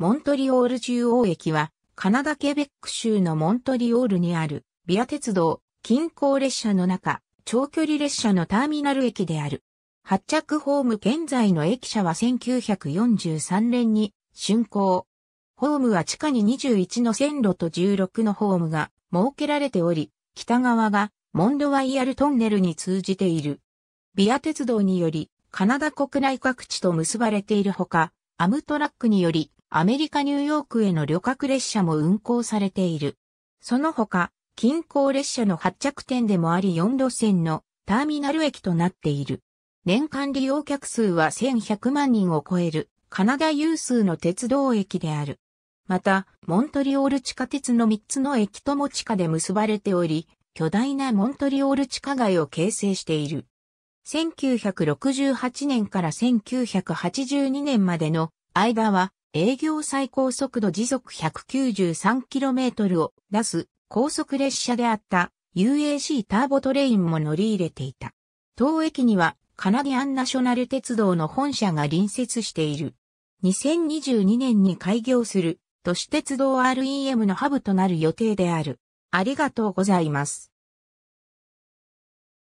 モントリオール中央駅は、カナダケベック州のモントリオールにある、ビア鉄道、近郊列車の中、長距離列車のターミナル駅である。発着ホーム現在の駅舎は1943年に竣工。ホームは地下に21の線路と16のホームが設けられており、北側がモンドワイヤルトンネルに通じている。ビア鉄道により、カナダ国内各地と結ばれているほか、アムトラックにより、アメリカ・ニューヨークへの旅客列車も運行されている。その他、近郊列車の発着点でもあり4路線のターミナル駅となっている。年間利用客数は1100万人を超えるカナダ有数の鉄道駅である。また、モントリオール地下鉄の3つの駅とも地下で結ばれており、巨大なモントリオール地下街を形成している。1968年から1982年までの間は営業最高速度時速 193km を出す高速列車であった UAC ターボトレインも乗り入れていた。当駅にはカナディアンナショナル鉄道の本社が隣接している。2022年に開業する都市鉄道 REM のハブとなる予定である。ありがとうございます。